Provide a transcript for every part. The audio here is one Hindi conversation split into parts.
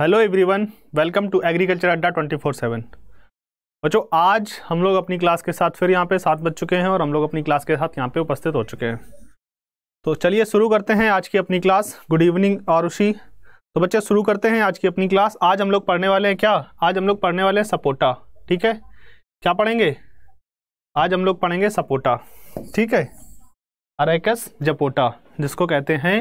hello everyone welcome to agriculture Adda twenty four seven बच्चों आज हम लोग अपनी क्लास के साथ फिर यहाँ पे सात बज चुके हैं और हम लोग अपनी क्लास के साथ यहाँ पे उपस्थित हो चुके हैं तो चलिए शुरू करते हैं आज की अपनी क्लास गुड इवनिंग आरुषि तो बच्चे शुरू करते हैं आज की अपनी क्लास आज हम लोग पढ़ने वाले हैं क्या आज हम लोग पढ़ने वाले हैं सपोटा ठीक है क्या पढ़ेंगे आज हम लोग पढ़ेंगे सपोटा ठीक है अरेकस जपोटा जिसको कहते हैं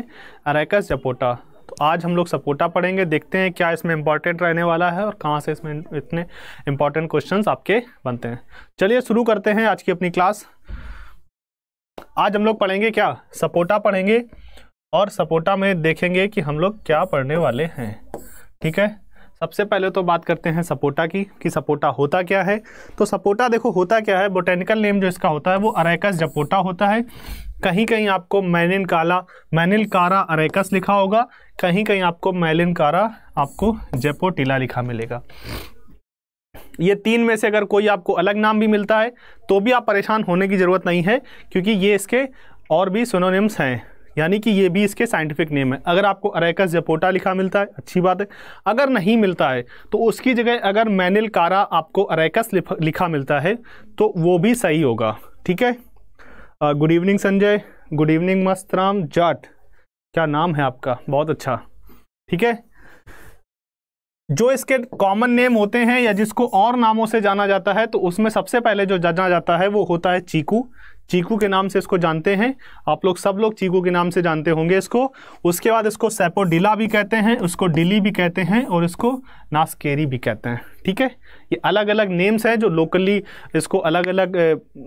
अरेकस जपोटा आज हम लोग सपोटा पढ़ेंगे देखते हैं क्या इसमें इंपॉर्टेंट रहने वाला है और कहाँ से इसमें इतने इंपॉर्टेंट क्वेश्चन आपके बनते हैं चलिए शुरू करते हैं आज की अपनी क्लास आज हम लोग पढ़ेंगे क्या सपोटा पढ़ेंगे और सपोटा में देखेंगे कि हम लोग क्या पढ़ने वाले हैं ठीक है सबसे पहले तो बात करते हैं सपोटा की कि सपोटा होता क्या है तो सपोटा देखो होता क्या है बोटेनिकल नेम जो इसका होता है वो अरेकस जपोटा होता है कहीं कहीं आपको मैनिल काला मैनिल कारा अरेकस लिखा होगा कहीं कहीं आपको मैलिन कारा आपको टीला लिखा मिलेगा ये तीन में से अगर कोई आपको अलग नाम भी मिलता है तो भी आप परेशान होने की ज़रूरत नहीं है क्योंकि ये इसके और भी सोनोनिम्स हैं यानी कि ये भी इसके साइंटिफिक नेम है अगर आपको अरेकस जपोटा लिखा मिलता है अच्छी बात है अगर नहीं मिलता है तो उसकी जगह अगर मैनिल कारा आपको अरेकस लिखा मिलता है तो वो भी सही होगा ठीक है good evening Sanjay good evening Mastram Jat क्या नाम है आपका बहुत अच्छा ठीक है जो इसके कॉमन नेम होते हैं या जिसको और नामों से जाना जाता है तो उसमें सबसे पहले जो जाना जाता है वो होता है चीकू चीकू के नाम से इसको जानते हैं आप लोग सब लोग चीकू के नाम से जानते होंगे इसको उसके बाद इसको सेपोडिला भी कहते हैं उसको डिली भी कहते हैं और इसको नास्केरी भी कहते हैं ठीक है ये अलग अलग नेम्स हैं जो लोकली इसको अलग अलग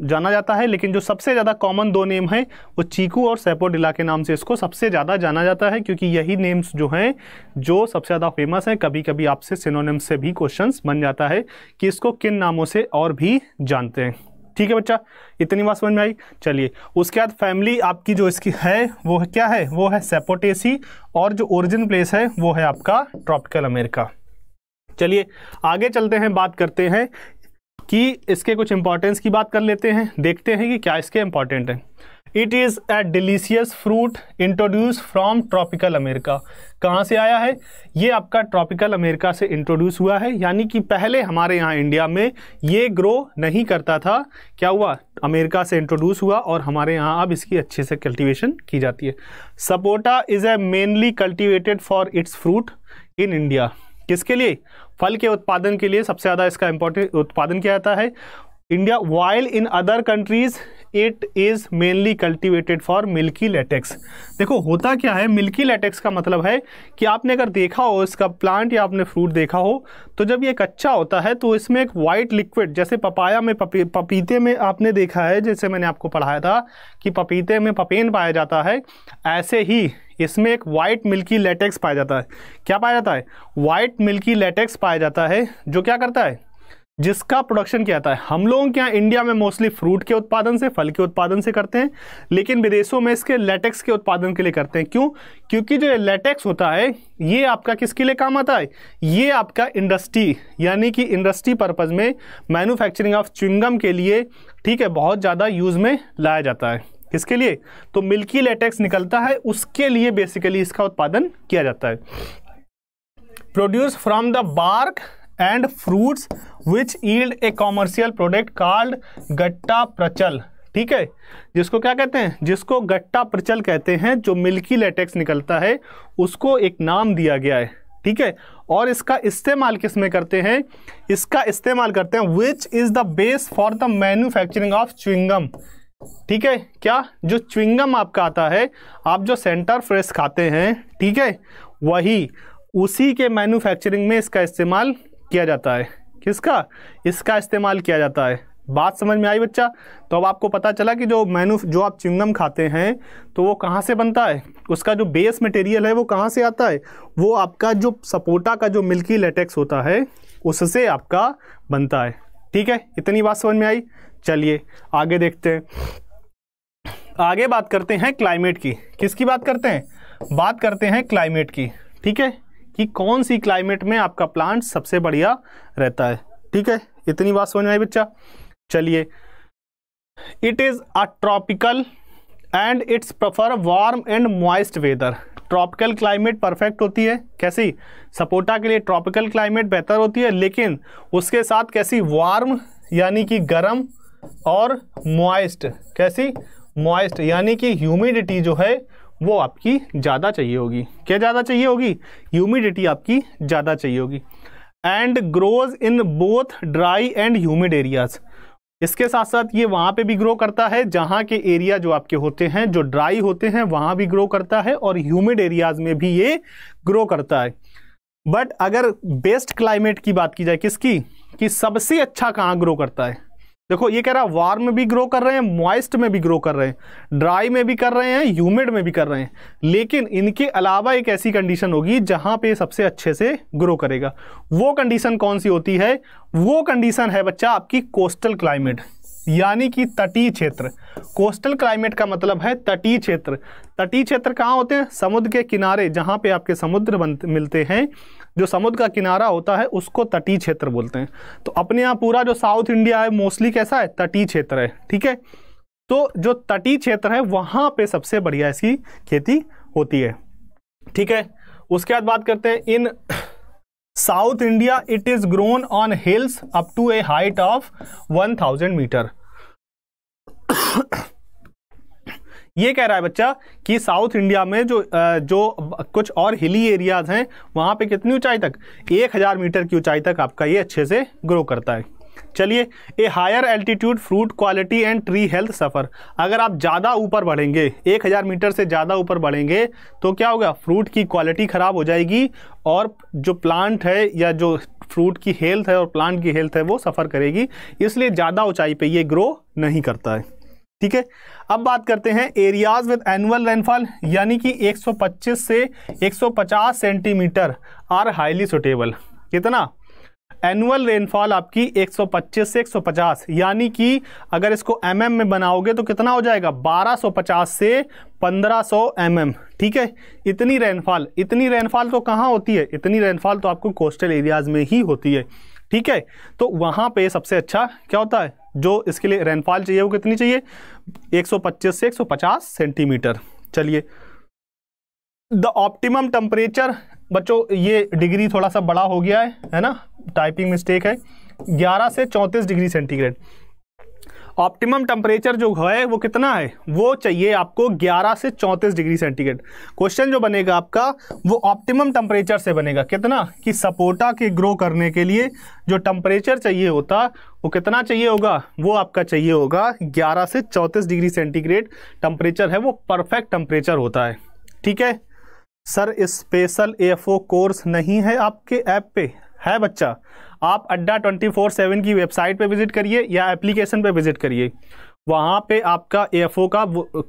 जाना जाता है लेकिन जो सबसे ज़्यादा कॉमन दो नेम हैं वो चीकू और सैपोडिला के नाम से इसको सबसे ज़्यादा जाना जाता है क्योंकि यही नेम्स जो हैं जो सबसे ज़्यादा फेमस हैं कभी कभी आपसे सिनोनिम से भी क्वेश्चन बन जाता है कि इसको किन नामों से और भी जानते हैं ठीक है बच्चा इतनी बात समझ में आई चलिए उसके बाद फैमिली आपकी जो इसकी है वो क्या है वो है सेपोटेसी और जो ओरिजिन प्लेस है वो है आपका ट्रॉपिकल अमेरिका चलिए आगे चलते हैं बात करते हैं कि इसके कुछ इंपॉर्टेंस की बात कर लेते हैं देखते हैं कि क्या इसके इंपॉर्टेंट हैं it is a delicious fruit introduce from tropical America कहाँ से आया है ये आपका ट्रॉपिकल अमेरिका से इंट्रोड्यूस हुआ है यानी कि पहले हमारे यहाँ इंडिया में ये ग्रो नहीं करता था क्या हुआ अमेरिका से इंट्रोड्यूस हुआ और हमारे यहाँ अब इसकी अच्छे से कल्टिवेशन की जाती है sapota is a mainly cultivated for its fruit in India किसके लिए फल के उत्पादन के लिए सबसे ज़्यादा इसका इम्पोर्टेंट उत्पादन किया जाता है India while in other countries it is mainly cultivated for milky latex देखो होता क्या है मिल्की लेटेक्स का मतलब है कि आपने अगर देखा हो इसका प्लांट या आपने फ्रूट देखा हो तो जब ये कच्चा होता है तो इसमें एक वाइट लिक्विड जैसे पपाया में पपी पपीते में आपने देखा है जैसे मैंने आपको पढ़ाया था कि पपीते में पपेन पाया जाता है ऐसे ही इसमें एक वाइट मिल्की लेटेक्स पाया जाता है क्या पाया जाता है वाइट मिल्की लेटेक्स पाया जाता है जो क्या करता है जिसका प्रोडक्शन क्या आता है हम लोगों के यहाँ इंडिया में मोस्टली फ्रूट के उत्पादन से फल के उत्पादन से करते हैं लेकिन विदेशों में इसके लेटेक्स के उत्पादन के लिए करते हैं क्यों क्योंकि जो लेटेक्स होता है ये आपका किसके लिए काम आता है ये आपका इंडस्ट्री यानी कि इंडस्ट्री पर्पज़ में मैन्युफैक्चरिंग ऑफ चुंगम के लिए ठीक है बहुत ज़्यादा यूज़ में लाया जाता है किसके लिए तो मिल्की लेटेक्स निकलता है उसके लिए बेसिकली इसका उत्पादन किया जाता है produce from the bark and fruits which yield a commercial product called gutta percha ठीक है जिसको क्या कहते हैं जिसको गट्टा प्रचल कहते हैं जो मिल्की लेटेक्स निकलता है उसको एक नाम दिया गया है ठीक है और इसका इस्तेमाल किस में करते हैं इसका इस्तेमाल करते हैं which is the base for the manufacturing of chewing gum ठीक है क्या जो च्विंगम आपका आता है आप जो सेंटर फ्रेश खाते हैं ठीक है वही उसी के मैन्युफैक्चरिंग में इसका इस्तेमाल किया जाता है किसका इसका इस्तेमाल किया जाता है बात समझ में आई बच्चा तो अब आपको पता चला कि जो मैनू जो आप चिंगम खाते हैं तो वो कहाँ से बनता है उसका जो बेस मटेरियल है वो कहाँ से आता है वो आपका जो सपोटा का जो मिल्की लेटेक्स होता है उससे आपका बनता है ठीक है इतनी बात समझ में आई चलिए आगे देखते हैं आगे बात करते हैं क्लाइमेट की किसकी बात करते हैं बात करते हैं क्लाइमेट की ठीक है कि कौन सी क्लाइमेट में आपका प्लांट सबसे बढ़िया रहता है ठीक है इतनी बात समझ आई बच्चा चलिए it is a tropical and it's prefer warm and moist weather tropical climate perfect होती है कैसी सपोटा के लिए ट्रॉपिकल क्लाइमेट बेहतर होती है लेकिन उसके साथ कैसी वार्म यानी कि गर्म और मॉइस्ट कैसी मॉइस्ट यानी कि ह्यूमिडिटी जो है वो आपकी ज़्यादा चाहिए होगी क्या ज़्यादा चाहिए होगी ह्यूमिडिटी आपकी ज़्यादा चाहिए होगी and grows in both dry and humid areas इसके साथ साथ ये वहाँ पे भी ग्रो करता है जहाँ के एरिया जो आपके होते हैं जो ड्राई होते हैं वहाँ भी ग्रो करता है और ह्यूमिड एरियाज़ में भी ये ग्रो करता है बट अगर बेस्ट क्लाइमेट की बात की जाए किसकी कि सबसे अच्छा कहाँ ग्रो करता है देखो ये कह रहा है वार्म में भी ग्रो कर रहे हैं मॉइस्ट में भी ग्रो कर रहे हैं ड्राई में भी कर रहे हैं ह्यूमिड में भी कर रहे हैं लेकिन इनके अलावा एक ऐसी कंडीशन होगी जहां पे सबसे अच्छे से ग्रो करेगा वो कंडीशन कौन सी होती है वो कंडीशन है बच्चा आपकी कोस्टल क्लाइमेट यानी कि तटीय क्षेत्र कोस्टल क्लाइमेट का मतलब है तटीय क्षेत्र तटीय क्षेत्र कहाँ होते हैं समुद्र के किनारे जहाँ पे आपके समुद्र मिलते हैं जो समुद्र का किनारा होता है उसको तटीय क्षेत्र बोलते हैं तो अपने यहाँ पूरा जो साउथ इंडिया है मोस्टली कैसा है तटीय क्षेत्र है ठीक है तो जो तटीय क्षेत्र है वहाँ पे सबसे बढ़िया इसकी खेती होती है ठीक है उसके बाद बात करते हैं in south India it is grown on hills up to a height of 1000 metre ये कह रहा है बच्चा कि साउथ इंडिया में जो जो कुछ और हिली एरियाज हैं वहाँ पे कितनी ऊंचाई तक एक हज़ार मीटर की ऊंचाई तक आपका ये अच्छे से ग्रो करता है चलिए a higher altitude fruit quality and tree health suffer अगर आप ज़्यादा ऊपर बढ़ेंगे एक हज़ार मीटर से ज़्यादा ऊपर बढ़ेंगे तो क्या होगा फ्रूट की क्वालिटी ख़राब हो जाएगी और जो प्लांट है या जो फ्रूट की हेल्थ है और प्लांट की हेल्थ है वो सफ़र करेगी इसलिए ज़्यादा ऊंचाई पे ये ग्रो नहीं करता है ठीक है अब बात करते हैं एरियाज विद एनुअल रेनफॉल यानी कि 125 से 150 सेंटीमीटर आर हाईली सुटेबल कितना एनुअल रेनफॉल आपकी 125 से 150 यानी कि अगर इसको एम mm में बनाओगे तो कितना हो जाएगा 1250 से 1500 सौ mm, ठीक है इतनी रेनफॉल इतनी रेनफॉल तो कहाँ होती है इतनी रेनफॉल तो आपको कोस्टल एरियाज में ही होती है ठीक है तो वहाँ पे सबसे अच्छा क्या होता है जो इसके लिए रेनफॉल चाहिए वो कितनी चाहिए 125 से 150 सेंटीमीटर चलिए द ऑप्टिमम टेम्परेचर बच्चों ये डिग्री थोड़ा सा बड़ा हो गया है है ना टाइपिंग मिस्टेक है 11 से 34 डिग्री सेंटीग्रेड ऑप्टिमम टेम्परेचर जो है वो कितना है वो चाहिए आपको 11 से 34 डिग्री सेंटीग्रेड क्वेश्चन जो बनेगा आपका वो ऑप्टिमम टेम्परेचर से बनेगा कितना कि सपोटा के ग्रो करने के लिए जो टेम्परेचर चाहिए होता वो कितना चाहिए होगा वो आपका चाहिए होगा 11 से 34 डिग्री सेंटीग्रेड टेम्परेचर है वो परफेक्ट टेम्परेचर होता है ठीक है सर स्पेशल एफ कोर्स नहीं है आपके ऐप पे है बच्चा आप अड्डा ट्वेंटी फोर सेवन की वेबसाइट पे विजिट करिए या एप्लीकेशन पे विजिट करिए वहाँ पे आपका एएफओ का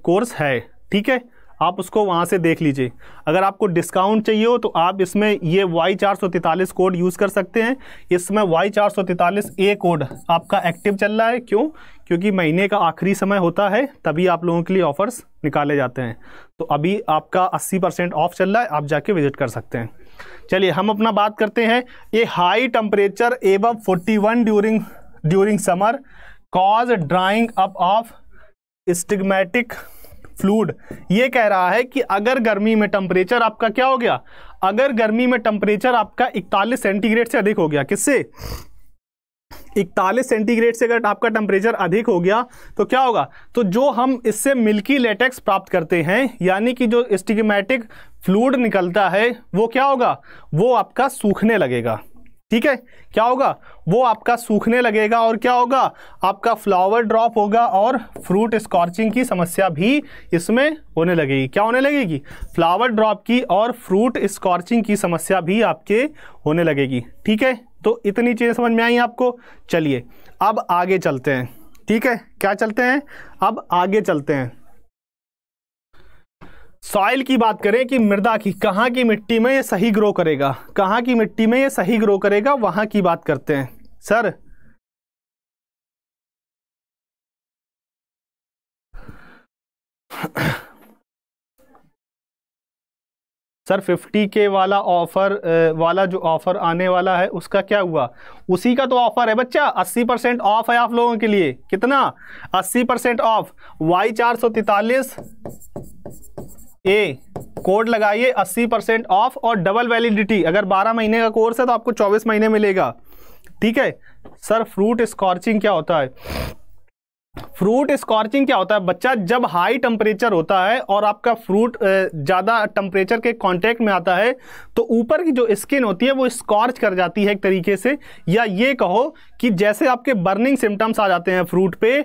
कोर्स है ठीक है आप उसको वहाँ से देख लीजिए अगर आपको डिस्काउंट चाहिए हो तो आप इसमें ये वाई चार सौ तैंतालीस कोड यूज़ कर सकते हैं इसमें वाई चार सौ तैंतालीस ए कोड आपका एक्टिव चल रहा है क्यों क्योंकि महीने का आखिरी समय होता है तभी आप लोगों के लिए ऑफ़र्स निकाले जाते हैं तो अभी आपका अस्सी परसेंट ऑफ चल रहा है आप जाके विज़िट कर सकते हैं चलिए हम अपना बात करते हैं ये हाई टेम्परेचर एवं 41 during during summer cause drying up of stigmatic fluid ये कह रहा है कि अगर गर्मी में टेम्परेचर आपका क्या हो गया अगर गर्मी में टेम्परेचर आपका इकतालीस सेंटीग्रेड से अधिक हो गया किससे इकतालीस सेंटीग्रेड से अगर आपका टेम्परेचर अधिक हो गया तो क्या होगा तो जो हम इससे मिल्की लेटेक्स प्राप्त करते हैं यानी कि जो स्टिगमेटिक फ्लूड निकलता है वो क्या होगा वो आपका सूखने लगेगा ठीक है क्या होगा वो आपका सूखने लगेगा और क्या होगा आपका फ्लावर ड्रॉप होगा और फ्रूट स्कॉर्चिंग की समस्या भी इसमें होने लगेगी क्या होने लगेगी फ्लावर ड्रॉप की और फ्रूट स्कॉर्चिंग की समस्या भी आपके होने लगेगी ठीक है तो इतनी चीज़ें समझ में आई आपको चलिए अब आगे चलते हैं ठीक है क्या चलते हैं अब आगे चलते हैं सॉइल की बात करें कि मृदा की कहाँ की मिट्टी में ये सही ग्रो करेगा कहाँ की मिट्टी में ये सही ग्रो करेगा वहाँ की बात करते हैं सर सर के वाला ऑफ़र वाला जो ऑफ़र आने वाला है उसका क्या हुआ उसी का तो ऑफ़र है बच्चा 80 परसेंट ऑफ़ है आप लोगों के लिए कितना 80 परसेंट ऑफ़ वाई चार सौ तैतालीस ए कोड लगाइए 80 परसेंट ऑफ और डबल वैलिडिटी अगर 12 महीने का कोर्स है तो आपको 24 महीने मिलेगा ठीक है सर फ्रूट स्कॉर्चिंग क्या होता है फ्रूट स्कॉर्चिंग क्या होता है बच्चा जब हाई टेम्परेचर होता है और आपका फ्रूट ज़्यादा टेम्परेचर के कांटेक्ट में आता है तो ऊपर की जो स्किन होती है वो स्कॉर्च कर जाती है एक तरीके से या ये कहो कि जैसे आपके बर्निंग सिम्टम्स आ जाते हैं फ्रूट पे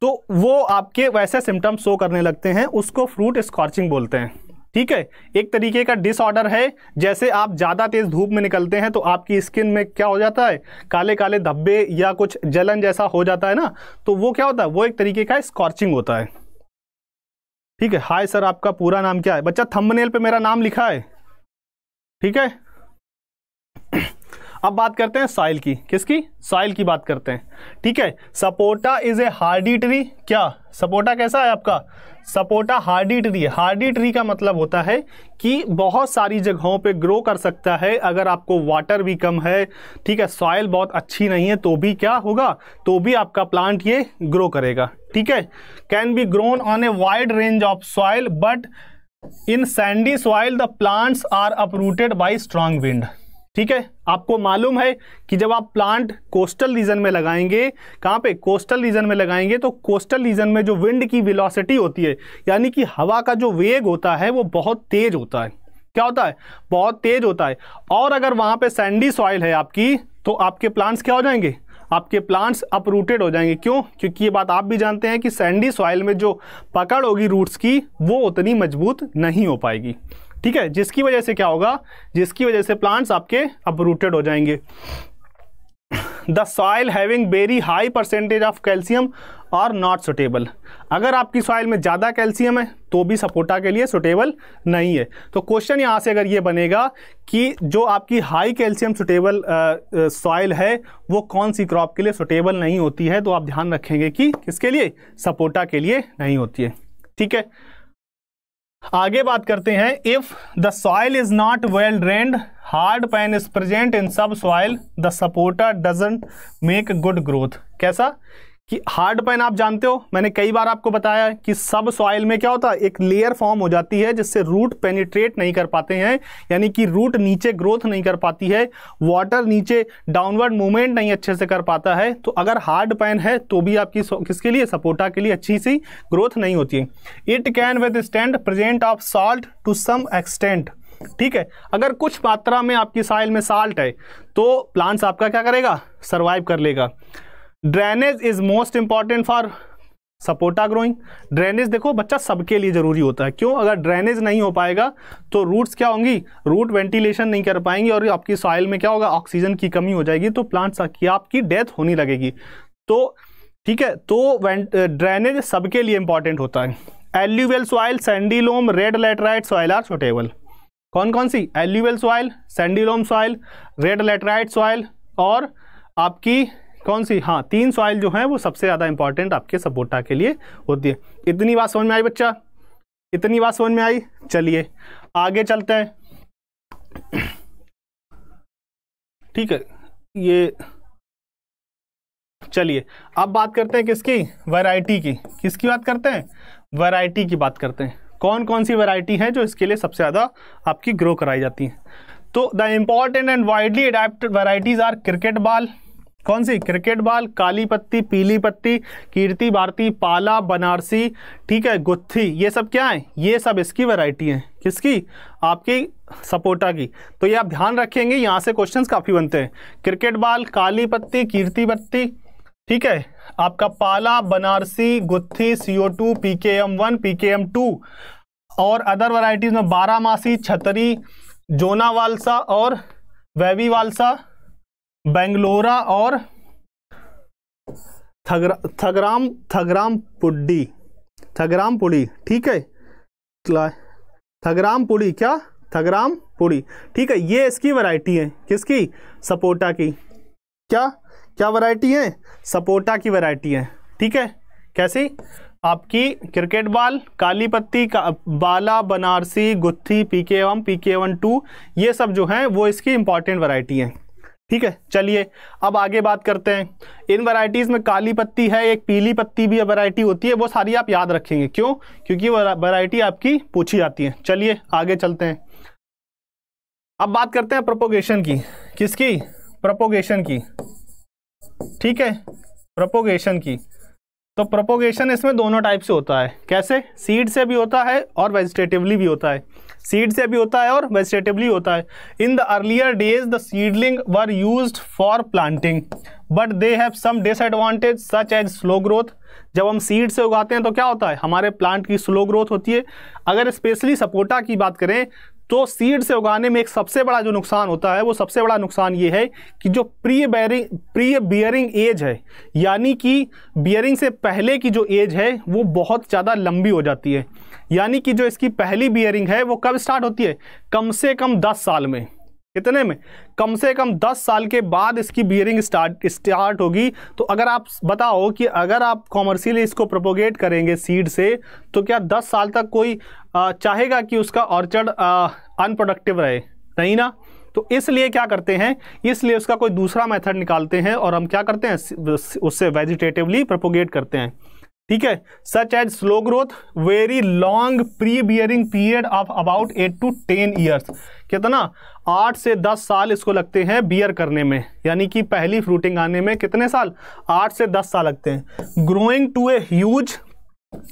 तो वो आपके वैसे सिम्टम्स शो करने लगते हैं उसको फ्रूट स्कॉर्चिंग बोलते हैं ठीक है एक तरीके का डिसऑर्डर है जैसे आप ज़्यादा तेज़ धूप में निकलते हैं तो आपकी स्किन में क्या हो जाता है काले काले धब्बे या कुछ जलन जैसा हो जाता है ना तो वो क्या होता है वो एक तरीके का स्कॉर्चिंग होता है ठीक है हाय सर आपका पूरा नाम क्या है बच्चा थंबनेल पे मेरा नाम लिखा है ठीक है अब बात करते हैं सॉइल की किसकी सॉइल की बात करते हैं ठीक है sapota is a hardy tree क्या सपोटा कैसा है आपका sapota hardy tree hardy tree का मतलब होता है कि बहुत सारी जगहों पे ग्रो कर सकता है अगर आपको वाटर भी कम है ठीक है सॉयल बहुत अच्छी नहीं है तो भी क्या होगा तो भी आपका प्लांट ये ग्रो करेगा ठीक है can be grown on a wide range of soil but in sandy soil the plants are uprooted by strong wind ठीक है आपको मालूम है कि जब आप प्लांट कोस्टल रीजन में लगाएंगे कहाँ पे कोस्टल रीजन में लगाएंगे तो कोस्टल रीजन में जो विंड की वेलोसिटी होती है यानी कि हवा का जो वेग होता है वो बहुत तेज होता है क्या होता है बहुत तेज होता है और अगर वहाँ पे सैंडी सॉइल है आपकी तो आपके प्लांट्स क्या हो जाएंगे आपके प्लांट्स अपरूटेड हो जाएंगे क्यों क्योंकि ये बात आप भी जानते हैं कि सैंडी सॉइल में जो पकड़ होगी रूट्स की वो उतनी मजबूत नहीं हो पाएगी ठीक है जिसकी वजह से क्या होगा जिसकी वजह से प्लांट्स आपके अपरूटेड हो जाएंगे the soil having very high percentage of calcium are not suitable अगर आपकी सॉइल में ज़्यादा कैल्शियम है तो भी सपोटा के लिए सुटेबल नहीं है तो क्वेश्चन यहाँ से अगर ये बनेगा कि जो आपकी हाई कैल्शियम सुटेबल सॉइल है वो कौन सी क्रॉप के लिए सुटेबल नहीं होती है तो आप ध्यान रखेंगे कि किसके लिए सपोटा के लिए नहीं होती है ठीक है आगे बात करते हैं if the soil is not well drained hard pan is present in sub soil the sapota doesn't make good growth कैसा कि हार्ड पैन आप जानते हो मैंने कई बार आपको बताया कि सब सॉइल में क्या होता है एक लेयर फॉर्म हो जाती है जिससे रूट पेनिट्रेट नहीं कर पाते हैं यानी कि रूट नीचे ग्रोथ नहीं कर पाती है वाटर नीचे डाउनवर्ड मूवमेंट नहीं अच्छे से कर पाता है तो अगर हार्ड पैन है तो भी आपकी किसके लिए सपोटा के लिए अच्छी सी ग्रोथ नहीं होती है it can withstand present of salt to some extent ठीक है अगर कुछ मात्रा में आपकी साइल में साल्ट है तो प्लांट्स आपका क्या करेगा सर्वाइव कर लेगा drainage is most important for sapota growing drainage देखो बच्चा सबके लिए ज़रूरी होता है क्यों अगर ड्रेनेज नहीं हो पाएगा तो रूट्स क्या होंगी रूट वेंटिलेशन नहीं कर पाएंगे और आपकी सॉइल में क्या होगा ऑक्सीजन की कमी हो जाएगी तो प्लांट्स की आपकी डेथ होने लगेगी तो ठीक है तो ड्रेनेज सबके लिए इंपॉर्टेंट होता है alluvial soil sandy loam red laterite soil are suitable कौन कौन सी alluvial soil sandy loam soil red laterite soil और आपकी कौन सी हाँ तीन सॉइल जो है वो सबसे ज़्यादा इंपॉर्टेंट आपके सपोटा के लिए होती है इतनी बात समझ में आई बच्चा इतनी बात समझ में आई चलिए आगे चलते हैं ठीक है ये चलिए अब बात करते हैं किसकी वैरायटी की किसकी बात करते हैं वैरायटी की बात करते हैं कौन कौन सी वैरायटी है जो इसके लिए सबसे ज़्यादा आपकी ग्रो कराई जाती है तो the important and widely adapt varieties are cricket ball कौन सी क्रिकेट बाल काली पत्ती पीली पत्ती कीर्ति भारती पाला बनारसी ठीक है गुत्थी ये सब क्या है ये सब इसकी वैरायटी है किसकी आपकी सपोटा की तो ये आप ध्यान रखेंगे यहाँ से क्वेश्चंस काफ़ी बनते हैं क्रिकेट बाल काली पत्ती कीर्ति पत्ती ठीक है आपका Pala Banarasi Gutthi C O two P K M one P K M two और अदर वराइटीज में बारामासी छतरी जोना वालसा और वैवी वालसा बेंगलोरा और थगरा, थगराम थगराम पुडी थगराम पुड़ी ठीक है थगराम पुड़ी क्या थगराम पुड़ी ठीक है ये इसकी वैरायटी है किसकी सपोटा की क्या क्या वैरायटी है सपोटा की वैरायटी है ठीक है कैसी आपकी क्रिकेट बाल काली पत्ती का Pala Banarasi Gutthi PK one PK one two ये सब जो हैं वो इसकी इंपॉर्टेंट वैरायटी हैं ठीक है चलिए अब आगे बात करते हैं इन वैरायटीज़ में काली पत्ती है एक पीली पत्ती भी वैरायटी होती है वो सारी आप याद रखेंगे क्यों क्योंकि वैरायटी आपकी पूछी जाती है चलिए आगे चलते हैं अब बात करते हैं प्रोपोगेशन की किसकी प्रोपोगेशन की ठीक है प्रोपोगेशन की तो प्रोपोगेशन इसमें दोनों टाइप से होता है कैसे सीड से भी होता है और वेजिटेटिवली भी होता है सीड से भी होता है और वेजिटेटिवली होता है in the earlier days the seedling were use for planting but they have some disadvantage such as slow growth जब हम सीड से उगाते हैं तो क्या होता है हमारे प्लांट की स्लो ग्रोथ होती है अगर स्पेशली सपोटा की बात करें तो सीड से उगाने में एक सबसे बड़ा जो नुकसान होता है वो सबसे बड़ा नुकसान ये है कि जो pre bearing pre bearing age है यानी कि बियरिंग से पहले की जो एज है वो बहुत ज़्यादा लंबी हो जाती है यानी कि जो इसकी पहली बियरिंग है वो कब स्टार्ट होती है कम से कम दस साल में कितने में कम से कम दस साल के बाद इसकी बियरिंग स्टार्ट स्टार्ट होगी तो अगर आप बताओ कि अगर आप कॉमर्शियली इसको प्रोपोगेट करेंगे सीड से तो क्या दस साल तक कोई चाहेगा कि उसका ऑर्चर्ड अनप्रोडक्टिव रहे नहीं ना तो इसलिए क्या करते हैं इसलिए उसका कोई दूसरा मेथड निकालते हैं और हम क्या करते हैं उससे वेजिटेटिवली प्रोपोगेट करते हैं ठीक है such as slow growth very long pre bearing period of about eight to ten years कितना आठ से दस साल इसको लगते हैं बियर करने में यानी कि पहली फ्रूटिंग आने में कितने साल आठ से दस साल लगते हैं growing to a huge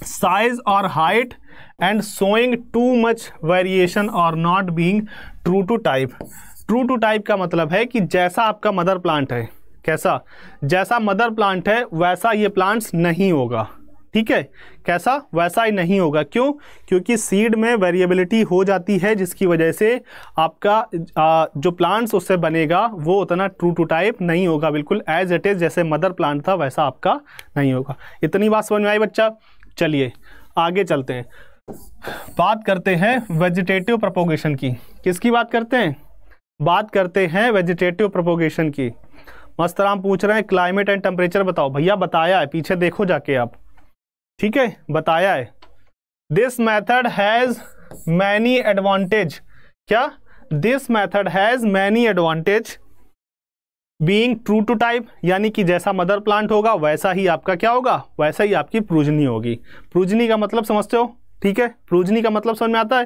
size और height and showing too much variation और not being true to type true to type का मतलब है कि जैसा आपका मदर प्लांट है कैसा जैसा मदर प्लांट है वैसा ये प्लांट्स नहीं होगा ठीक है कैसा वैसा ही नहीं होगा क्यों क्योंकि सीड में वेरिएबिलिटी हो जाती है जिसकी वजह से आपका आ, जो प्लांट्स उससे बनेगा वो उतना ट्रू टू टाइप नहीं होगा बिल्कुल एज इट इज़ जैसे मदर प्लांट था वैसा आपका नहीं होगा इतनी बात समझ में आई बच्चा चलिए आगे चलते हैं बात करते हैं वेजिटेटिव प्रपोगेशन की किसकी बात करते हैं बात करते हैं वेजिटेटिव प्रपोगेशन की मस्तराम पूछ रहे हैं क्लाइमेट एंड टेम्परेचर बताओ भैया बताया है पीछे देखो जाके आप ठीक है बताया है this method has many advantage क्या this method has many advantage being true to type यानी कि जैसा मदर प्लांट होगा वैसा ही आपका क्या होगा वैसा ही आपकी प्रूजनी होगी प्रूजनी का मतलब समझते हो ठीक है प्रूजनी का मतलब समझ में आता है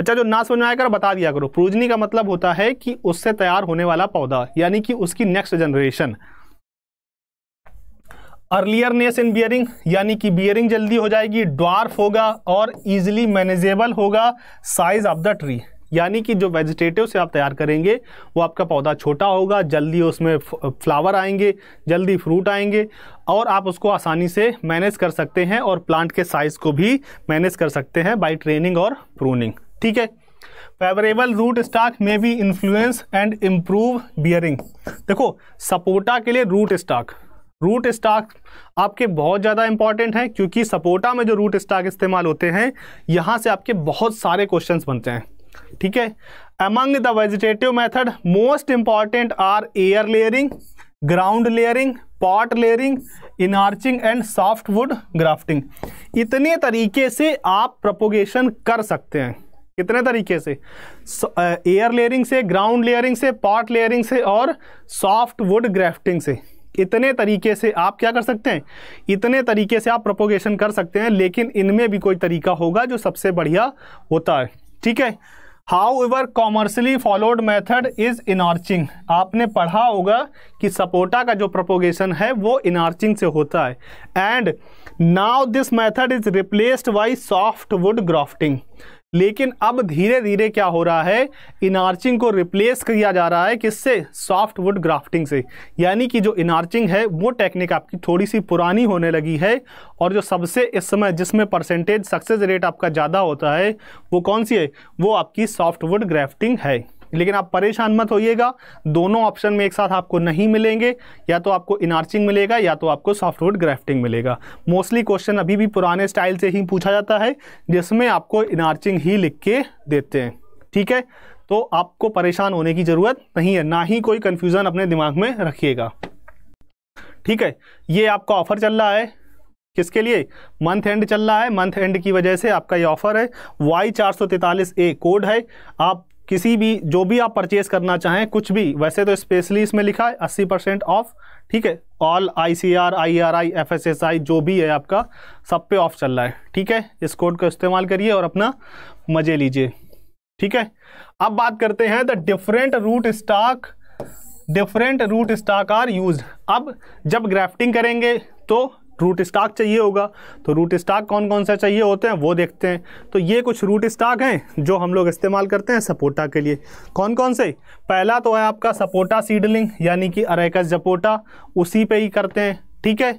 बच्चा जो ना समझ में आया कर बता दिया करो प्रूजनी का मतलब होता है कि उससे तैयार होने वाला पौधा यानी कि उसकी next generation earliness in bearing यानी कि बियरिंग जल्दी हो जाएगी ड्वार्फ होगा और ईजिली मैनेजेबल होगा साइज ऑफ द ट्री यानी कि जो वेजिटेटिव से आप तैयार करेंगे वो आपका पौधा छोटा होगा जल्दी उसमें फ्लावर आएंगे जल्दी फ्रूट आएंगे और आप उसको आसानी से मैनेज कर सकते हैं और प्लांट के साइज़ को भी मैनेज कर सकते हैं बाई ट्रेनिंग और प्रूनिंग ठीक है फेवरेबल रूट स्टॉक में भी इन्फ्लुएंस एंड इम्प्रूव बियरिंग देखो सपोटा के लिए रूट स्टॉक रूट स्टॉक आपके बहुत ज़्यादा इंपॉर्टेंट है क्योंकि सपोटा में जो रूट स्टॉक इस्तेमाल होते हैं यहाँ से आपके बहुत सारे क्वेश्चन बनते हैं ठीक है among the vegetative method most important are air layering ground layering pot layering inarching and softwood grafting इतने तरीके से आप प्रपोगेशन कर सकते हैं कितने तरीके से एयर लेयरिंग से ग्राउंड लेयरिंग से पॉट लेयरिंग से और सॉफ्टवुड ग्राफ्टिंग से इतने तरीके से आप क्या कर सकते हैं इतने तरीके से आप प्रोपोगेशन कर सकते हैं लेकिन इनमें भी कोई तरीका होगा जो सबसे बढ़िया होता है ठीक है however commercially followed method is inarching आपने पढ़ा होगा कि सपोटा का जो प्रोपोगेशन है वो इनार्चिंग से होता है and now this method is replaced by softwood grafting लेकिन अब धीरे धीरे क्या हो रहा है इनार्चिंग को रिप्लेस किया जा रहा है किससे सॉफ्टवुड ग्राफ्टिंग से यानी कि जो इनार्चिंग है वो टेक्निक आपकी थोड़ी सी पुरानी होने लगी है और जो सबसे इस समय जिसमें परसेंटेज सक्सेस रेट आपका ज़्यादा होता है वो कौन सी है वो आपकी सॉफ्टवुड ग्राफ्टिंग है लेकिन आप परेशान मत होइएगा दोनों ऑप्शन में एक साथ आपको नहीं मिलेंगे या तो आपको इनार्चिंग मिलेगा या तो आपको सॉफ्टवुड ग्राफ्टिंग मिलेगा मोस्टली क्वेश्चन अभी भी पुराने स्टाइल से ही पूछा जाता है जिसमें आपको इनार्चिंग ही लिख के देते हैं ठीक है तो आपको परेशान होने की ज़रूरत नहीं है ना ही कोई कन्फ्यूज़न अपने दिमाग में रखिएगा ठीक है ये आपका ऑफ़र चल रहा है किसके लिए मंथ एंड चल रहा है मंथ एंड की वजह से आपका ये ऑफ़र है वाई चार सौ तैंतालीस ए कोड है आप किसी भी जो भी आप परचेज करना चाहें कुछ भी वैसे तो स्पेशली इसमें लिखा है अस्सी परसेंट ऑफ ठीक है all I C R I R I F S S I जो भी है आपका सब पे ऑफ चल रहा है ठीक है इस कोड का इस्तेमाल करिए और अपना मज़े लीजिए ठीक है अब बात करते हैं the different root stock different root stock are use अब जब ग्राफ्टिंग करेंगे तो रूट स्टॉक चाहिए होगा तो रूट स्टॉक कौन कौन सा चाहिए होते हैं वो देखते हैं तो ये कुछ रूट स्टॉक हैं जो हम लोग इस्तेमाल करते हैं सपोटा के लिए कौन कौन से पहला तो है आपका सपोटा सीडलिंग यानी कि अरेकस जपोटा उसी पे ही करते हैं ठीक है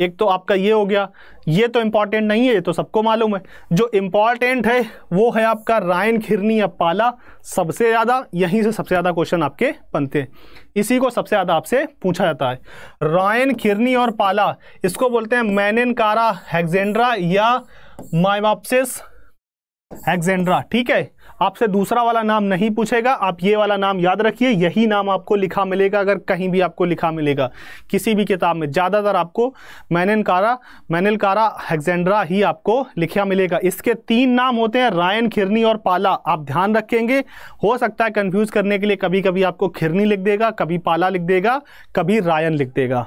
एक तो आपका ये हो गया ये तो इंपॉर्टेंट नहीं है ये तो सबको मालूम है जो इंपॉर्टेंट है वो है आपका रायन खिरनी या पाला सबसे ज़्यादा यहीं से सबसे ज़्यादा क्वेश्चन आपके बनते हैं इसी को सबसे ज़्यादा आपसे पूछा जाता है रायन खिरनी और पाला इसको बोलते हैं मैननकारा हेक्जेंड्रा या माइमापसिस हेक्जेंड्रा ठीक है आपसे दूसरा वाला नाम नहीं पूछेगा आप ये वाला नाम याद रखिए यही नाम आपको लिखा मिलेगा अगर कहीं भी आपको लिखा मिलेगा किसी भी किताब में ज़्यादातर आपको मैनकारा मैनलकारा मैनल हेक्जेंड्रा ही आपको लिखा मिलेगा इसके तीन नाम होते हैं रायन खिरनी और पाला आप ध्यान रखेंगे हो सकता है कन्फ्यूज़ करने के लिए कभी कभी आपको खिरनी लिख देगा कभी पाला लिख देगा कभी रायन लिख देगा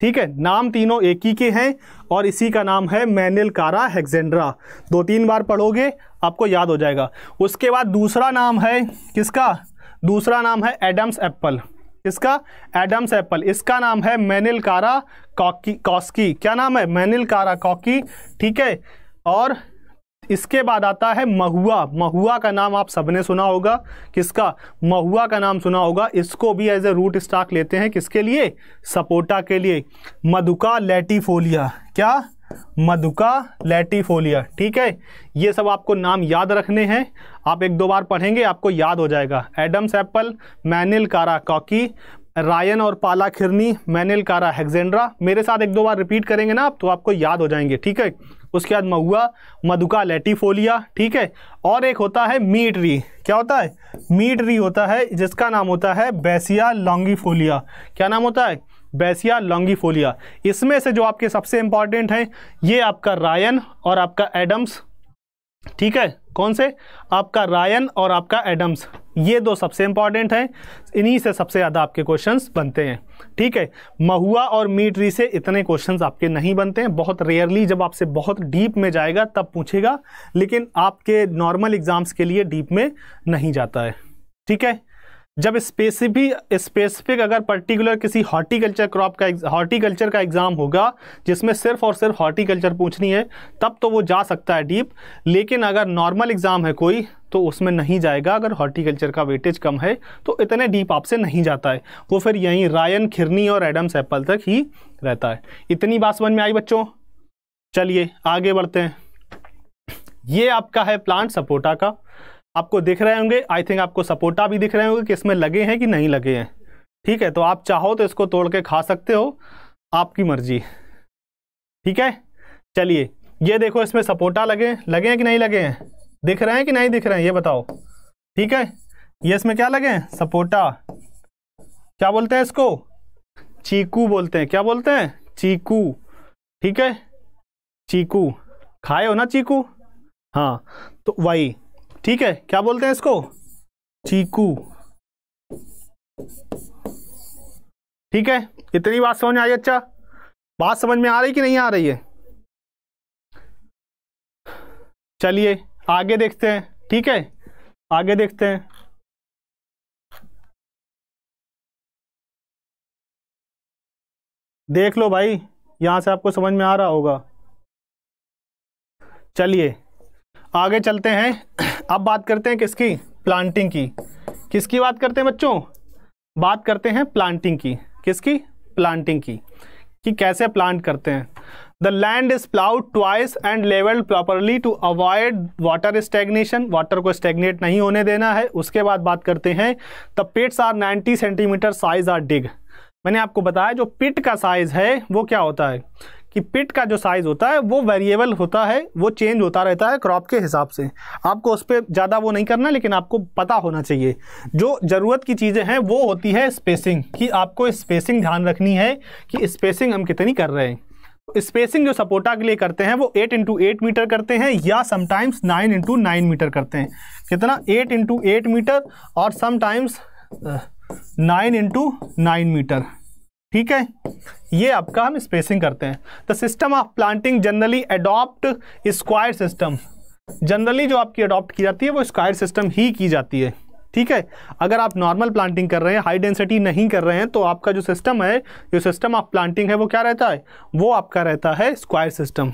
ठीक है नाम तीनों एक ही के हैं और इसी का नाम है मैनिल कारा हेक्जेंड्रा दो तीन बार पढ़ोगे आपको याद हो जाएगा उसके बाद दूसरा नाम है किसका दूसरा नाम है एडम्स एप्पल इसका एडम्स एप्पल इसका नाम है मैनिल कारा कॉकी कॉस्की क्या नाम है मैनिल कारा कॉकी ठीक है और इसके बाद आता है महुआ महुआ का नाम आप सबने सुना होगा किसका महुआ का नाम सुना होगा इसको भी एज ए रूट स्टॉक लेते हैं किसके लिए सपोटा के लिए मधुका लेटिफोलिया क्या मधुका लेटिफोलिया ठीक है ये सब आपको नाम याद रखने हैं आप एक दो बार पढ़ेंगे आपको याद हो जाएगा एडम्स एप्पल मैनिल कारा कॉकी रायन और पाला खिरनी मैनिल कारा हेगजेंड्रा मेरे साथ एक दो बार रिपीट करेंगे ना आप तो आपको याद हो जाएंगे ठीक है उसके बाद महुआ मधुका लेटीफोलिया ठीक है और एक होता है मीटरी क्या होता है मीटरी होता है जिसका नाम होता है बैसिया लॉन्गीफोलिया क्या नाम होता है बैसिया लॉन्गीफोलिया इसमें से जो आपके सबसे इंपॉर्टेंट हैं ये आपका रायन और आपका एडम्स ठीक है कौन से आपका रायन और आपका एडम्स ये दो सबसे इंपॉर्टेंट हैं इन्हीं से सबसे ज़्यादा आपके क्वेश्चंस बनते हैं ठीक है महुआ और मीटरी से इतने क्वेश्चंस आपके नहीं बनते हैं बहुत रेयरली जब आपसे बहुत डीप में जाएगा तब पूछेगा लेकिन आपके नॉर्मल एग्ज़ाम्स के लिए डीप में नहीं जाता है ठीक है जब स्पेसिफिक स्पेसिफिक अगर पर्टिकुलर किसी हॉर्टिकल्चर क्रॉप का हॉर्टिकल्चर का एग्ज़ाम होगा जिसमें सिर्फ और सिर्फ हॉर्टिकल्चर पूछनी है तब तो वो जा सकता है डीप लेकिन अगर नॉर्मल एग्ज़ाम है कोई तो उसमें नहीं जाएगा अगर हॉर्टिकल्चर का वेटेज कम है तो इतने डीप आपसे नहीं जाता है वो फिर यहीं रायन खिरनी और एडम्स एप्पल तक ही रहता है इतनी बात समझ में आई बच्चों चलिए आगे बढ़ते हैं ये आपका है प्लांट सपोटा का आपको दिख रहे होंगे आई थिंक आपको सपोटा भी दिख रहे होंगे कि इसमें लगे हैं कि नहीं लगे हैं ठीक है तो आप चाहो तो इसको तोड़ के खा सकते हो आपकी मर्जी ठीक है चलिए ये देखो इसमें सपोटा लगे लगे हैं कि नहीं लगे हैं दिख रहे हैं कि नहीं दिख रहे हैं ये बताओ ठीक है ये इसमें क्या लगे हैं सपोटा क्या बोलते हैं इसको चीकू बोलते हैं क्या बोलते हैं चीकू ठीक है चीकू खाए हो ना चीकू हाँ तो वही ठीक है क्या बोलते हैं इसको चीकू ठीक है इतनी बात समझ में आई अच्छा बात समझ में आ रही कि नहीं आ रही है चलिए आगे देखते हैं ठीक है आगे देखते हैं देख लो भाई यहां से आपको समझ में आ रहा होगा चलिए आगे चलते हैं अब बात करते हैं किसकी प्लांटिंग की किसकी बात करते हैं बच्चों बात करते हैं प्लांटिंग की किसकी प्लांटिंग की कि कैसे प्लांट करते हैं the land is ploughed twice and levelled properly to avoid water stagnation water को स्टेग्नेट नहीं होने देना है उसके बाद बात करते हैं the pits are 90 centimetre size are dig मैंने आपको बताया जो पिट का साइज है वो क्या होता है कि पिट का जो साइज़ होता है वो वेरिएबल होता है वो चेंज होता रहता है क्रॉप के हिसाब से आपको उस पर ज़्यादा वो नहीं करना लेकिन आपको पता होना चाहिए जो ज़रूरत की चीज़ें हैं वो होती है स्पेसिंग कि आपको स्पेसिंग ध्यान रखनी है कि स्पेसिंग हम कितनी कर रहे हैं स्पेसिंग जो सपोर्टा के लिए करते हैं वो एट इंटू एट मीटर करते हैं या sometimes nine into nine metre करते हैं कितना एट इंटू एट मीटर और sometimes nine into nine metre ठीक है ये आपका हम स्पेसिंग करते हैं the system of planting generally adopt square system generally जो आपकी अडॉप्ट की जाती है वो स्क्वायर सिस्टम ही की जाती है ठीक है अगर आप नॉर्मल प्लांटिंग कर रहे हैं हाई डेंसिटी नहीं कर रहे हैं तो आपका जो सिस्टम है जो सिस्टम ऑफ प्लांटिंग है वो क्या रहता है वो आपका रहता है square system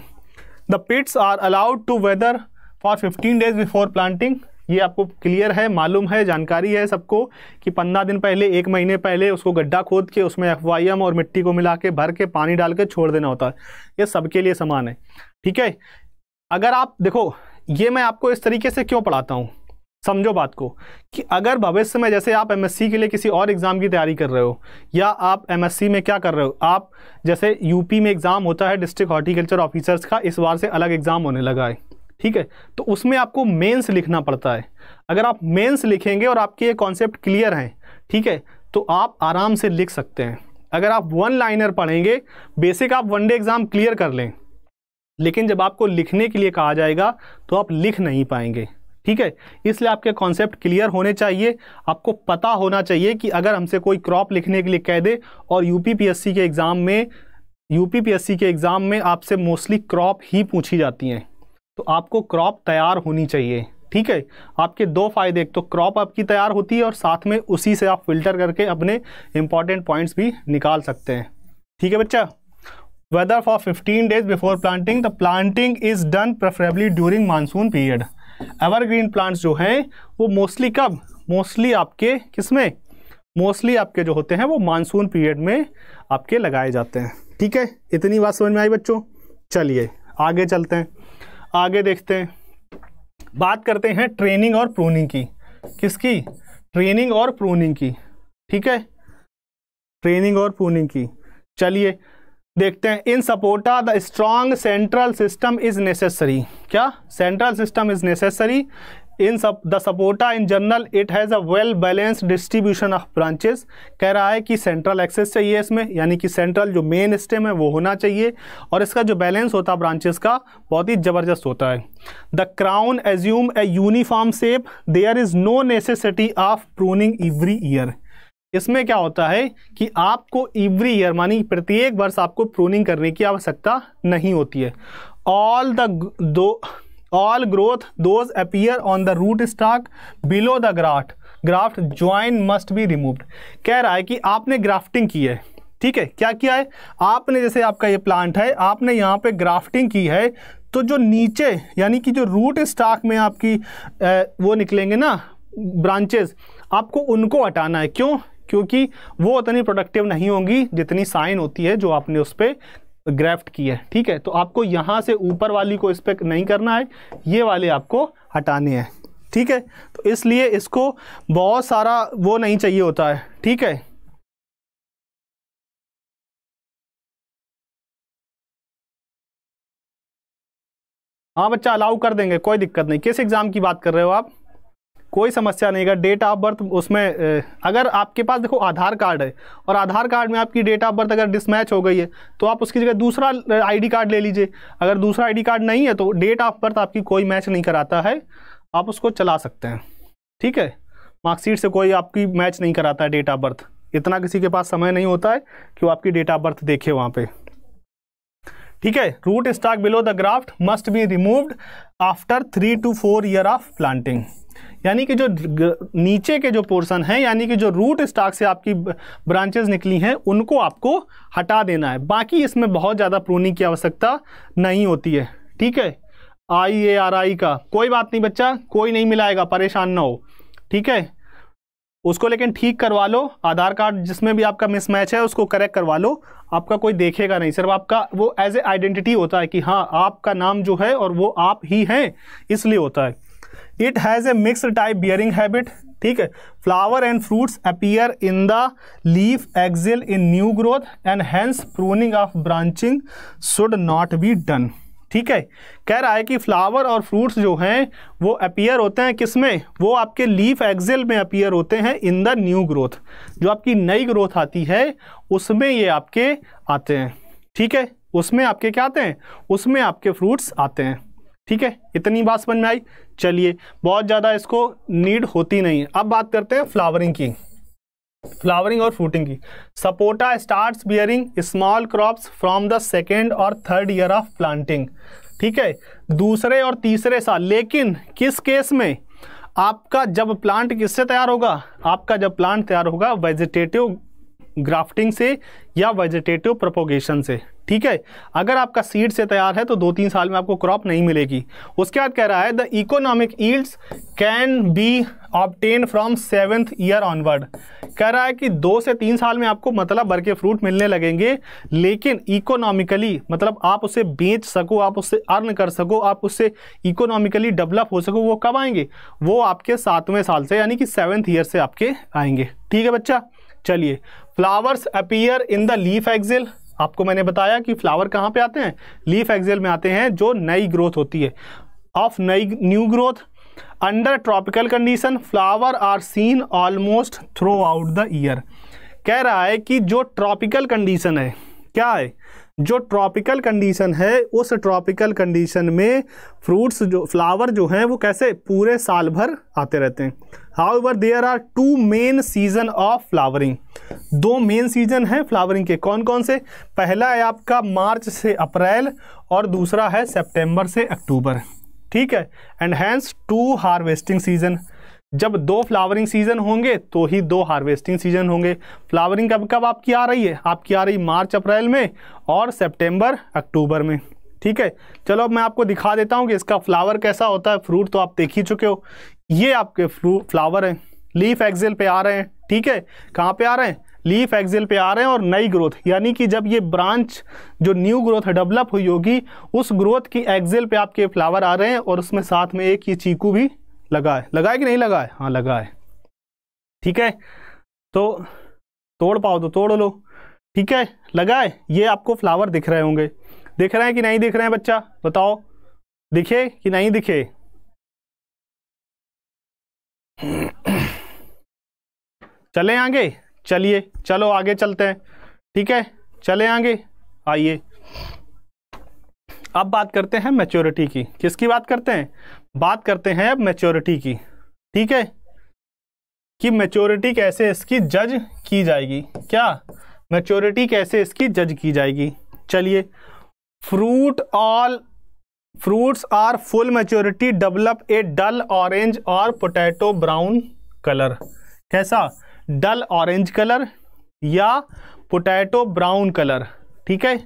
the pits are allowed to weather for 15 days before planting ये आपको क्लियर है मालूम है जानकारी है सबको कि पंद्रह दिन पहले एक महीने पहले उसको गड्ढा खोद के उसमें एफ और मिट्टी को मिला के भर के पानी डाल के छोड़ देना होता है ये सबके लिए समान है ठीक है अगर आप देखो ये मैं आपको इस तरीके से क्यों पढ़ाता हूँ समझो बात को कि अगर भविष्य में जैसे आप एमएससी के लिए किसी और एग्ज़ाम की तैयारी कर रहे हो या आप एमएससी में क्या कर रहे हो आप जैसे यूपी में एग्ज़ाम होता है डिस्ट्रिक्ट हॉर्टिकल्चर ऑफिसर्स का इस बार से अलग एग्ज़ाम होने लगा है ठीक है तो उसमें आपको मेंस लिखना पड़ता है अगर आप मेंस लिखेंगे और आपके ये कॉन्सेप्ट क्लियर हैं ठीक है तो आप आराम से लिख सकते हैं अगर आप वन लाइनर पढ़ेंगे बेसिक आप वनडे एग्ज़ाम क्लियर कर लें लेकिन जब आपको लिखने के लिए कहा जाएगा तो आप लिख नहीं पाएंगे ठीक है इसलिए आपके कॉन्सेप्ट क्लियर होने चाहिए आपको पता होना चाहिए कि अगर हमसे कोई क्रॉप लिखने के लिए कह दे और यू के एग्ज़ाम में यू के एग्ज़ाम में आपसे मोस्टली क्रॉप ही पूछी जाती हैं तो आपको क्रॉप तैयार होनी चाहिए ठीक है आपके दो फायदे एक तो क्रॉप आपकी तैयार होती है और साथ में उसी से आप फिल्टर करके अपने इंपॉर्टेंट पॉइंट्स भी निकाल सकते हैं ठीक है बच्चा weather for 15 days before planting the planting is done preferably during monsoon period evergreen plants जो हैं वो मोस्टली कब मोस्टली आपके किस में मोस्टली आपके जो होते हैं वो मानसून पीरियड में आपके लगाए जाते हैं ठीक है इतनी बात समझ में आई बच्चों चलिए आगे चलते हैं आगे देखते हैं बात करते हैं ट्रेनिंग और प्रोनिंग की किसकी ट्रेनिंग और प्रोनिंग की ठीक है ट्रेनिंग और प्रोनिंग की चलिए देखते हैं in sapota the strong central system is necessary क्या central system is necessary in sub the sapota in general it has a well balanced distribution of branches कह रहा है कि सेंट्रल एक्सेस चाहिए इसमें यानी कि सेंट्रल जो मेन स्टेम है वो होना चाहिए और इसका जो बैलेंस होता है ब्रांचेस का बहुत ही ज़बरदस्त होता है the crown assume a uniform shape there is no necessity of pruning every year इसमें क्या होता है कि आपको एवरी ईयर मानी प्रत्येक वर्ष आपको प्रूनिंग करने की आवश्यकता नहीं होती है all the though all growth those appear on the root stock below the graft graft join must be removed कह रहा है कि आपने ग्राफ्टिंग की है ठीक है क्या किया है आपने जैसे आपका ये प्लांट है आपने यहाँ पे ग्राफ्टिंग की है तो जो नीचे यानी कि जो रूट स्टॉक में आपकी ए, वो निकलेंगे ना ब्रांचेस आपको उनको हटाना है क्यों क्योंकि वो उतनी प्रोडक्टिव नहीं होंगी जितनी साइन होती है जो आपने उस पर ग्राफ्ट की है ठीक है तो आपको यहाँ से ऊपर वाली को इस पर नहीं करना है ये वाले आपको हटाने हैं ठीक है तो इसलिए इसको बहुत सारा वो नहीं चाहिए होता है ठीक है हाँ बच्चा अलाउ कर देंगे कोई दिक्कत नहीं किस एग्ज़ाम की बात कर रहे हो आप कोई समस्या नहीं है डेट ऑफ बर्थ उसमें अगर आपके पास देखो आधार कार्ड है और आधार कार्ड में आपकी डेट ऑफ बर्थ अगर डिसमैच हो गई है तो आप उसकी जगह दूसरा आईडी कार्ड ले लीजिए अगर दूसरा आईडी कार्ड नहीं है तो डेट ऑफ बर्थ आपकी कोई मैच नहीं कराता है आप उसको चला सकते हैं ठीक है मार्कशीट से कोई आपकी मैच नहीं कराता डेट ऑफ बर्थ इतना किसी के पास समय नहीं होता है कि वो आपकी डेट ऑफ बर्थ देखे वहाँ पर ठीक है root stock below the graft must be removed after three to four year of planting यानी कि जो नीचे के जो पोर्सन है यानी कि जो रूट स्टॉक से आपकी ब्रांचेस निकली हैं उनको आपको हटा देना है बाकी इसमें बहुत ज़्यादा प्रोनिंग की आवश्यकता नहीं होती है ठीक है आई ए आर आई का कोई बात नहीं बच्चा कोई नहीं मिलाएगा परेशान ना हो ठीक है उसको लेकिन ठीक करवा लो आधार कार्ड जिसमें भी आपका मिसमैच है उसको करेक्ट करवा लो आपका कोई देखेगा नहीं सिर्फ आपका वो एज ए आइडेंटिटी होता है कि हाँ आपका नाम जो है और वो आप ही हैं इसलिए होता है it has a mix type bearing habit ठीक है flower and fruits appear in the leaf axil in new growth and hence pruning of branching should not be done ठीक है कह रहा है कि फ्लावर और फ्रूट्स जो हैं वो अपीयर होते हैं किस में वो आपके लीफ एक्सिल में अपीयर होते हैं इन द न्यू ग्रोथ जो आपकी नई ग्रोथ आती है उसमें ये आपके आते हैं ठीक है उसमें आपके क्या आते हैं उसमें आपके फ्रूट्स आते हैं ठीक है इतनी बात समझ में आई चलिए बहुत ज़्यादा इसको नीड होती नहीं है अब बात करते हैं फ्लावरिंग की फ्लावरिंग और फ्रूटिंग की sapota start bearing small crops from the second और थर्ड ईयर ऑफ प्लांटिंग ठीक है दूसरे और तीसरे साल लेकिन किस केस में आपका जब प्लांट किससे तैयार होगा आपका जब प्लांट तैयार होगा वेजिटेटिव ग्राफ्टिंग से या वेजिटेटिव प्रोपोगेशन से ठीक है अगर आपका सीड से तैयार है तो दो तीन साल में आपको क्रॉप नहीं मिलेगी उसके बाद कह रहा है the economic yields can be obtain from seventh year onward कह रहा है कि दो से तीन साल में आपको मतलब भर के फ्रूट मिलने लगेंगे लेकिन इकोनॉमिकली मतलब आप उसे बेच सको आप उससे अर्न कर सको आप उससे इकोनॉमिकली डेवलप हो सको वो कब आएंगे वो आपके सातवें साल से यानी कि सेवन्थ ईयर से आपके आएंगे ठीक है बच्चा चलिए flowers appear in the leaf axil आपको मैंने बताया कि फ्लावर कहाँ पे आते हैं लीफ एक्सेल में आते हैं जो नई ग्रोथ होती है ऑफ नई new growth under tropical condition flower are seen almost throughout the year कह रहा है कि जो ट्रॉपिकल कंडीशन है क्या है जो ट्रॉपिकल कंडीशन है उस ट्रॉपिकल कंडीशन में फ्रूट्स जो फ्लावर जो हैं वो कैसे पूरे साल भर आते रहते हैं however there are two main season of flowering दो मेन सीजन हैं फ्लावरिंग के कौन कौन से पहला है आपका मार्च से अप्रैल और दूसरा है सेप्टेम्बर से अक्टूबर ठीक है and hence two harvesting season जब दो फ्लावरिंग सीजन होंगे तो ही दो हार्वेस्टिंग सीजन होंगे फ्लावरिंग कब कब आपकी आ रही है आपकी आ रही मार्च अप्रैल में और सेप्टेम्बर अक्टूबर में ठीक है चलो अब मैं आपको दिखा देता हूँ कि इसका फ्लावर कैसा होता है फ्रूट तो आप देख ही चुके हो ये आपके फ्लावर हैं लीफ एक्सेल पे आ रहे हैं ठीक है कहाँ पे आ रहे हैं लीफ एक्सेल पे आ रहे हैं और नई ग्रोथ यानी कि जब ये ब्रांच जो न्यू ग्रोथ डेवलप हुई होगी उस ग्रोथ की एक्सेल पे आपके फ्लावर आ रहे हैं और उसमें साथ में एक ये चीकू भी लगा है लगा है कि नहीं लगा है हाँ लगा है ठीक है तो तोड़ पाओ तो तोड़ लो ठीक है लगा है ये आपको फ्लावर दिख रहे होंगे दिख रहे हैं कि नहीं दिख रहे हैं बच्चा बताओ दिखे कि नहीं दिखे चले आगे चलिए चलो आगे चलते हैं ठीक है चले आगे आइए अब बात करते हैं मैच्योरिटी की किसकी बात करते हैं बात करते हैं अब मेच्योरिटी की ठीक है कि मेच्योरिटी कैसे इसकी जज की जाएगी क्या मेच्योरिटी कैसे इसकी जज की जाएगी चलिए fruit all fruits are full maturity develop a dull orange or potato brown colour कैसा डल ऑरेंज कलर या पोटैटो ब्राउन कलर ठीक है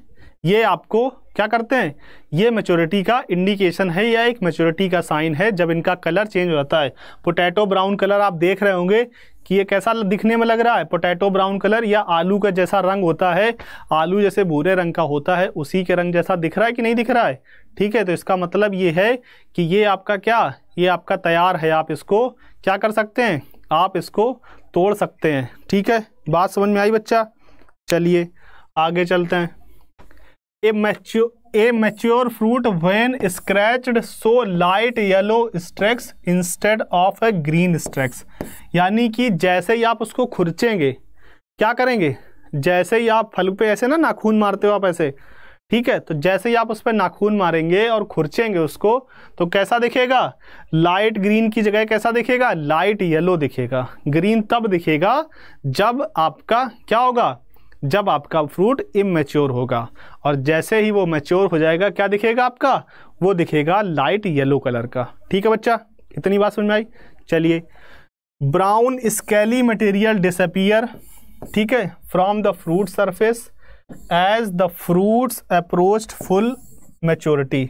ये आपको क्या करते हैं ये मेच्योरिटी का इंडिकेशन है या एक मेच्योरिटी का साइन है जब इनका कलर चेंज हो जाता है पोटैटो ब्राउन कलर आप देख रहे होंगे कि ये कैसा दिखने में लग रहा है पोटैटो ब्राउन कलर या आलू का जैसा रंग होता है आलू जैसे भूरे रंग का होता है उसी के रंग जैसा दिख रहा है कि नहीं दिख रहा है ठीक है तो इसका मतलब ये है कि ये आपका क्या ये आपका तैयार है आप इसको क्या कर सकते हैं आप इसको तोड़ सकते हैं ठीक है बात समझ में आई बच्चा चलिए आगे चलते हैं a mature a mature fruit when scratched show light yellow streaks instead of a green streaks यानी कि जैसे ही आप उसको खुरचेंगे क्या करेंगे जैसे ही आप फल पे ऐसे ना नाखून मारते हो आप ऐसे ठीक है तो जैसे ही आप उस पर नाखून मारेंगे और खुरचेंगे उसको तो कैसा दिखेगा लाइट ग्रीन की जगह कैसा दिखेगा लाइट येलो दिखेगा ग्रीन तब दिखेगा जब आपका क्या होगा जब आपका फ्रूट इमेच्योर होगा और जैसे ही वो मेच्योर हो जाएगा क्या दिखेगा आपका वो दिखेगा लाइट येलो कलर का ठीक है बच्चा इतनी बात समझ में आई चलिए ब्राउन स्केली मटेरियल डिसअपियर ठीक है from the fruit surface as the fruits approached full maturity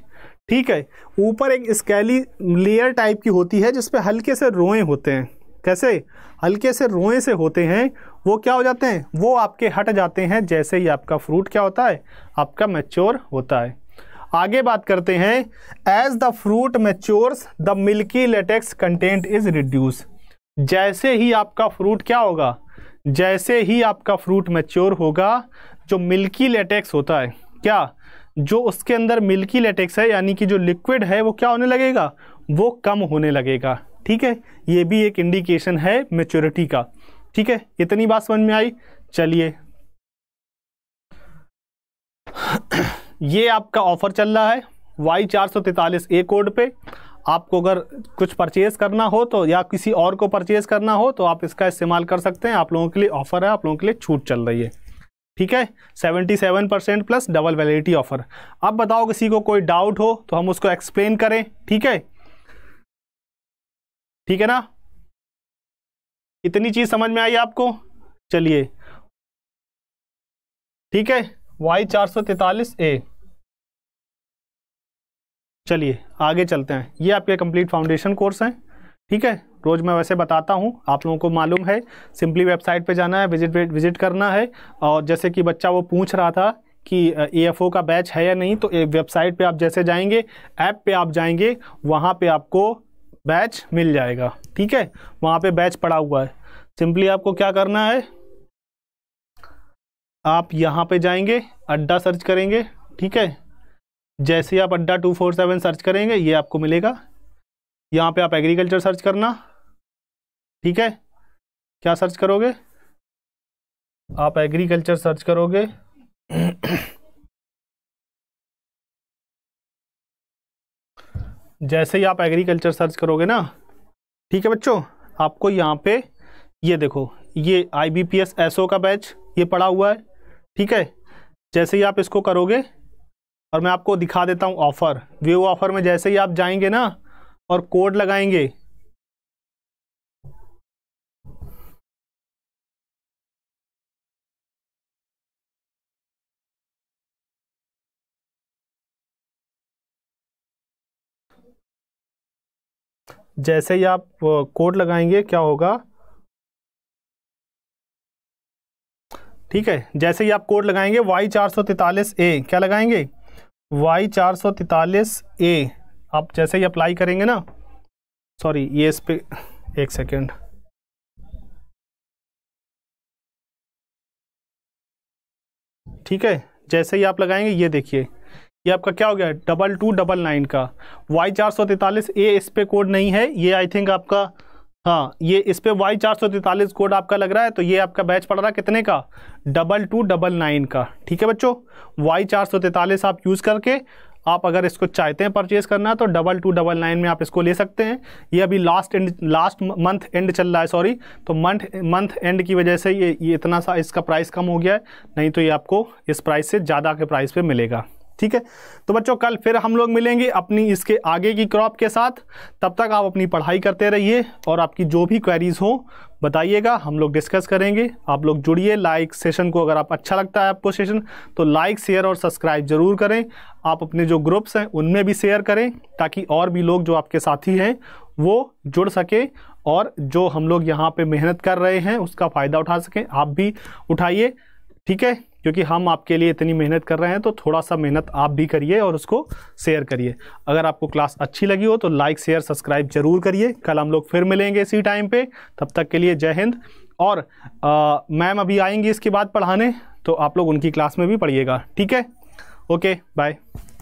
ठीक है ऊपर एक स्केली लेयर टाइप की होती है जिसपे हल्के से रोए होते हैं कैसे हल्के से रोए से होते हैं वो क्या हो जाते हैं वो आपके हट जाते हैं जैसे ही आपका फ्रूट क्या होता है आपका मैच्योर होता है आगे बात करते हैं as the fruit matures the milky latex content is reduce जैसे ही आपका फ्रूट क्या होगा जैसे ही आपका फ्रूट मैच्योर होगा जो मिल्की लेटेक्स होता है क्या जो उसके अंदर मिल्की लेटेक्स है यानी कि जो लिक्विड है वो क्या होने लगेगा वो कम होने लगेगा ठीक है ये भी एक इंडिकेशन है मेच्योरिटी का ठीक है इतनी बात समझ में आई चलिए ये आपका ऑफर चल रहा है वाई चार सौ तैतालीस ए कोड पे आपको अगर कुछ परचेज़ करना हो तो या किसी और को परचेज़ करना हो तो आप इसका इस्तेमाल कर सकते हैं आप लोगों के लिए ऑफ़र है आप लोगों के लिए छूट चल रही है ठीक है 77 percent plus double validity offer अब बताओ किसी को कोई डाउट हो तो हम उसको एक्सप्लेन करें ठीक है ठीक है ना इतनी चीज समझ में आई आपको चलिए ठीक है वाई चार सौ तैतालीस ए चलिए आगे चलते हैं ये आपके कंप्लीट फाउंडेशन कोर्स हैं ठीक है रोज़ मैं वैसे बताता हूँ आप लोगों को मालूम है सिंपली वेबसाइट पे जाना है विजिट विजिट करना है और जैसे कि बच्चा वो पूछ रहा था कि ए एफ ओ का बैच है या नहीं तो वेबसाइट पे आप जैसे जाएंगे ऐप पे आप जाएंगे वहाँ पे आपको बैच मिल जाएगा ठीक है वहां पे बैच पड़ा हुआ है सिंपली आपको क्या करना है आप यहाँ पे जाएंगे अड्डा सर्च करेंगे ठीक है जैसे आप अड्डा टू फोर सेवन सर्च करेंगे ये आपको मिलेगा यहाँ पे आप एग्रीकल्चर सर्च करना ठीक है क्या सर्च करोगे आप एग्रीकल्चर सर्च करोगे जैसे ही आप एग्रीकल्चर सर्च करोगे ना ठीक है बच्चों आपको यहाँ पे ये देखो ये I B P S S O का बैच ये पड़ा हुआ है ठीक है जैसे ही आप इसको करोगे और मैं आपको दिखा देता हूँ ऑफ़र व्यू ऑफ़र में जैसे ही आप जाएंगे ना और कोड लगाएंगे जैसे ही आप कोड लगाएंगे क्या होगा ठीक है जैसे ही आप कोड लगाएंगे वाई चार सौ तैतालीस ए क्या लगाएंगे वाई चार सौ तैतालीस ए आप जैसे ही अप्लाई करेंगे ना सॉरी ये इस पर एक सेकेंड ठीक है जैसे ही आप लगाएंगे ये देखिए ये आपका क्या हो गया डबल टू डबल नाइन का वाई चार सौ तैंतालीस ए इस पे कोड नहीं है ये आई थिंक आपका हाँ ये इस पर वाई चार सौ तैंतालीस कोड आपका लग रहा है तो ये आपका बैच पड़ रहा है कितने का डबल टू डबल नाइन का ठीक है बच्चों वाई चार सौ तैंतालीस आप यूज़ करके आप अगर इसको चाहते हैं परचेज़ करना तो डबल टू डबल नाइन में आप इसको ले सकते हैं ये अभी last and last month end चल रहा है सॉरी तो मंथ मंथ एंड की वजह से ये ये इतना सा इसका प्राइस कम हो गया है नहीं तो ये आपको इस प्राइस से ज़्यादा के प्राइस पे मिलेगा ठीक है तो बच्चों कल फिर हम लोग मिलेंगे अपनी इसके आगे की क्रॉप के साथ तब तक आप अपनी पढ़ाई करते रहिए और आपकी जो भी क्वेरीज़ हो बताइएगा हम लोग डिस्कस करेंगे आप लोग जुड़िए लाइक सेशन को अगर आप अच्छा लगता है आपको सेशन तो लाइक शेयर और सब्सक्राइब ज़रूर करें आप अपने जो ग्रुप्स हैं उनमें भी शेयर करें ताकि और भी लोग जो आपके साथी हैं वो जुड़ सकें और जो हम लोग यहाँ पर मेहनत कर रहे हैं उसका फ़ायदा उठा सकें आप भी उठाइए ठीक है क्योंकि हम आपके लिए इतनी मेहनत कर रहे हैं तो थोड़ा सा मेहनत आप भी करिए और उसको शेयर करिए अगर आपको क्लास अच्छी लगी हो तो लाइक शेयर सब्सक्राइब जरूर करिए कल हम लोग फिर मिलेंगे इसी टाइम पे तब तक के लिए जय हिंद और मैम अभी आएंगी इसके बाद पढ़ाने तो आप लोग उनकी क्लास में भी पढ़िएगा ठीक है ओके बाय